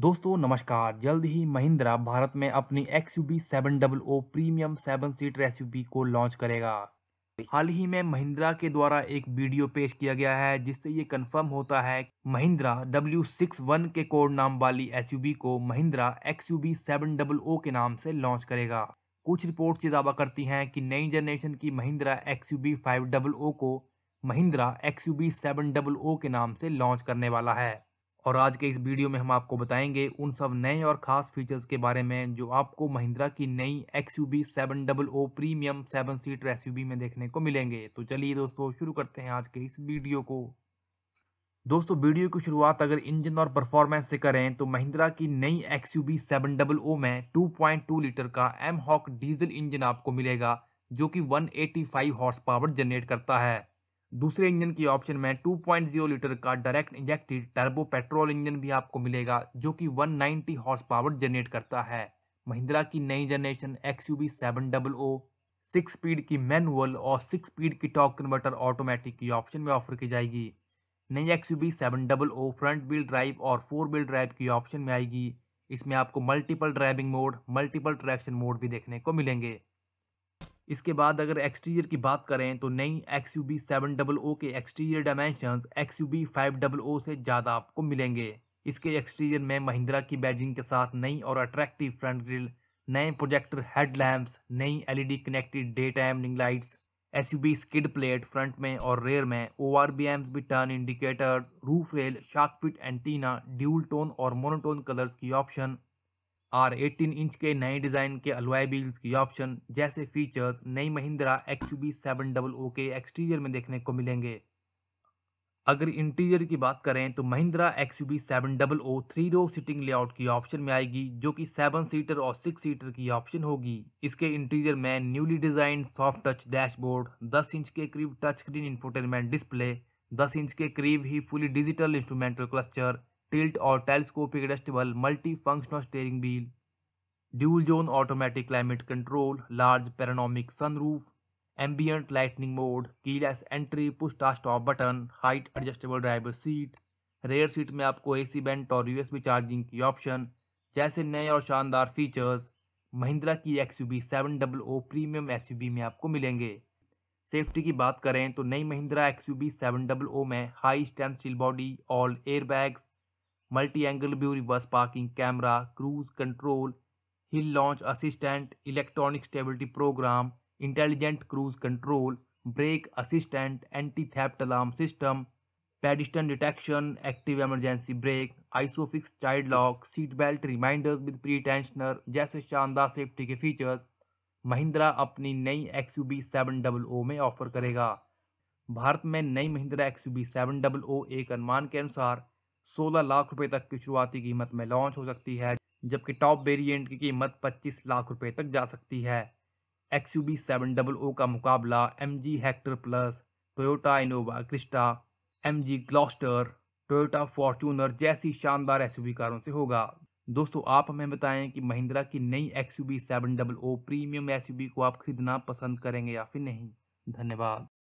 दोस्तों नमस्कार जल्द ही महिंद्रा भारत में अपनी X U V seven double O premium seven seater S को लॉन्च करेगा हाल ही में महिंद्रा के द्वारा एक वीडियो पेश किया गया है जिससे ये कंफर्म होता है महिंद्रा डब्ल्यू सिक्स वन के कोड नाम वाली एस को Mahindra X U V seven double O के नाम से लॉन्च करेगा कुछ रिपोर्ट्स ये दावा करती हैं कि नई जनरेशन की Mahindra X U V five double O को Mahindra X U V seven double O के नाम से लॉन्च करने वाला है और आज के इस वीडियो में हम आपको बताएंगे उन सब नए और ख़ास फीचर्स के बारे में जो आपको महिंद्रा की नई X U V seven double O premium seven seater S में देखने को मिलेंगे तो चलिए दोस्तों शुरू करते हैं आज के इस वीडियो को दोस्तों वीडियो की शुरुआत अगर इंजन और परफॉर्मेंस से करें तो महिंद्रा की नई X U V seven double O में टू पॉइंट टू लीटर का एम हॉक डीजल इंजन आपको मिलेगा जो कि one eighty five horse power generate करता है दूसरे इंजन की ऑप्शन में 2.0 लीटर का direct injected turbo petrol engine भी आपको मिलेगा जो कि 190 हॉर्स पावर जनरेट करता है महिंद्रा की नई generation X U V seven double O six speed की मैनुअल और सिक्स स्पीड की टॉक कन्वर्टर ऑटोमेटिक की ऑप्शन में ऑफर की जाएगी नई X U V seven double O front wheel drive और फोर व्हील ड्राइव की ऑप्शन में आएगी इसमें आपको multiple driving mode multiple traction mode भी देखने को मिलेंगे इसके बाद अगर एक्सटीरियर की बात करें तो नई X U V seven double O के exterior dimension X U V five double O से ज़्यादा आपको मिलेंगे इसके एक्सटीरियर में महिंद्रा की बैजिंग के साथ नई और अट्रैक्टिव फ्रंट ग्रिल नए प्रोजेक्टर हेड लैम्प्स नई LED connected day timing lights S U V skid plate front में और रेयर में ओ आर बी एम्स भी turn indicators roof rail shark fin antenna dual tone और monotone colours की option और 18 inch के नए डिज़ाइन के अलवाई व्हील्स की ऑप्शन जैसे फीचर्स नई Mahindra X U seven double O के एक्सटीरियर में देखने को मिलेंगे अगर इंटीरियर की बात करें तो Mahindra X U V seven double O three row seating layout की ऑप्शन में आएगी जो कि सेवन सीटर और सिक्स सीटर की ऑप्शन होगी इसके इंटीरियर में newly design soft touch dashboard दस इंच के करीब टच स्क्रीन इंफोटेनमेंट डिस्प्ले दस इंच के करीब ही fully digital instrumental cluster tilt और telescopic adjustable multi functional steering wheel dual zone automatic climate control large panoramic sunroof ambient lightning mode keyless entry push start stop button height adjustable driver seat rear seat में आपको AC vent और USB charging की option जैसे नए और शानदार features Mahindra की X U V seven double O premium S में आपको मिलेंगे सेफ्टी की बात करें तो नई Mahindra X U V seven double O में high strength steel body all airbags multi angle view reverse parking camera cruise control hill launch assistant electronic stability program intelligent cruise control brake assistant anti theft alarm system pedestrian detection active emergency brake isofix child lock seat belt reminders with pre tensioner जैसे शानदार safety के features Mahindra अपनी नई X U V seven double O में offer करेगा भारत में नई Mahindra X U V seven double O एक अनुमान के अनुसार 16 लाख रुपए तक की शुरुआती कीमत में लॉन्च हो सकती है जबकि टॉप वेरिएंट की कीमत 25 लाख रुपए तक जा सकती है X U V seven double O का मुकाबला M G Hector plus Toyota Innova Crysta M G Gloster Toyota Fortuner जैसी शानदार एस कारों से होगा दोस्तों आप हमें बताएं कि महिंद्रा की नई X U V seven double O premium S को आप खरीदना पसंद करेंगे या फिर नहीं धन्यवाद